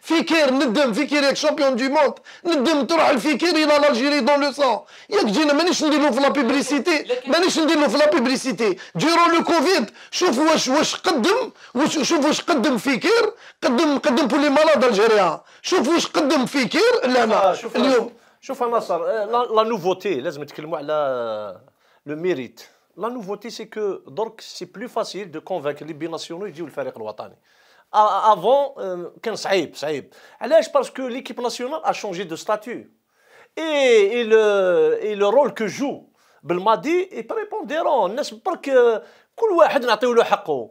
فيكير ندم فيكير ياك شامبيون دي موند ندم تروح لفيكير الى لالجيري دون لو سون ياك جينا مانيش نديرو في لابيبليسيتي مانيش نديرو في لابيبليسيتي ديرو لو كوفيد شوف واش واش قدم واش شوف واش قدم فيكير قدم قدم بولي مالاد الجيريا شوف واش قدم فيكير لا آه، اليوم شوف صار آه، لا نوفوتي لازم نتكلموا على لو ميريت لا نوفوتي سي كو درك سي بلو فاسيل دو كونفاك لي ناسيونو يجيو الفريق الوطني avant qu'un Saïb. Saïb. parce que l'équipe nationale a changé de statut. Et, le, rôle que joue Belmadi est prépondérant. N'est-ce pas que. le واحد نعطيه le حقه